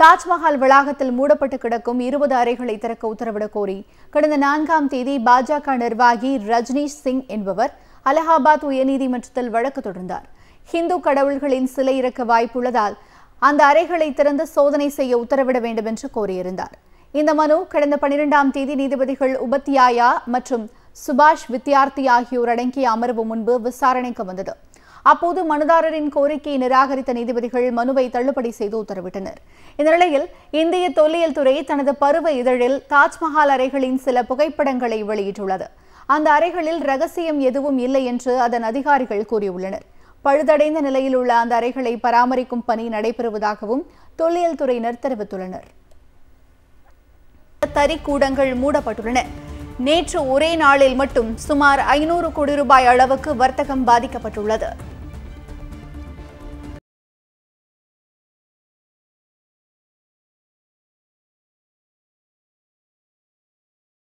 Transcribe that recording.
தாஜ்மஹால் வளாகத்தில் மூடப்பட்டு கிடக்கும் இருபது அறைகளை திறக்க உத்தரவிட கோரி கடந்த நான்காம் தேதி பாஜக நிர்வாகி ரஜ்னீஷ் சிங் என்பவர் அலகாபாத் உயர்நீதிமன்றத்தில் வழக்கு தொடர்ந்தார் ஹிந்து கடவுள்களின் சிலை இறக்க வாய்ப்புள்ளதால் அந்த அறைகளை திறந்து சோதனை செய்ய உத்தரவிட வேண்டும் என்று கோரியிருந்தார் இந்த மனு கடந்த பனிரெண்டாம் தேதி நீதிபதிகள் உபத்தியாயா மற்றும் சுபாஷ் வித்யார்த்தி ஆகியோர் அடங்கிய அமர்வு முன்பு விசாரணைக்கு வந்தது அப்போது மனுதாரரின் கோரிக்கையை நிராகரித்த நீதிபதிகள் மனுவை தள்ளுபடி செய்து உத்தரவிட்டனர் இந்நிலையில் இந்திய தொல்லியல் துறை தனது பருவ இதழில் தாஜ்மஹால் அறைகளின் சில புகைப்படங்களை வெளியிட்டுள்ளது அந்த அறைகளில் ரகசியம் எதுவும் இல்லை என்று அதன் அதிகாரிகள் கூறியுள்ளனர் பழுதடைந்த நிலையில் உள்ள அந்த அறைகளை பராமரிக்கும் பணி நடைபெறுவதாகவும் தொல்லியல் துறையினர் தெரிவித்துள்ளனர் தறிக்கூடங்கள் மூடப்பட்டுள்ளன நேற்று ஒரே நாளில் மட்டும் சுமார் ஐநூறு கோடி ரூபாய் அளவுக்கு வர்த்தகம் பாதிக்கப்பட்டுள்ளது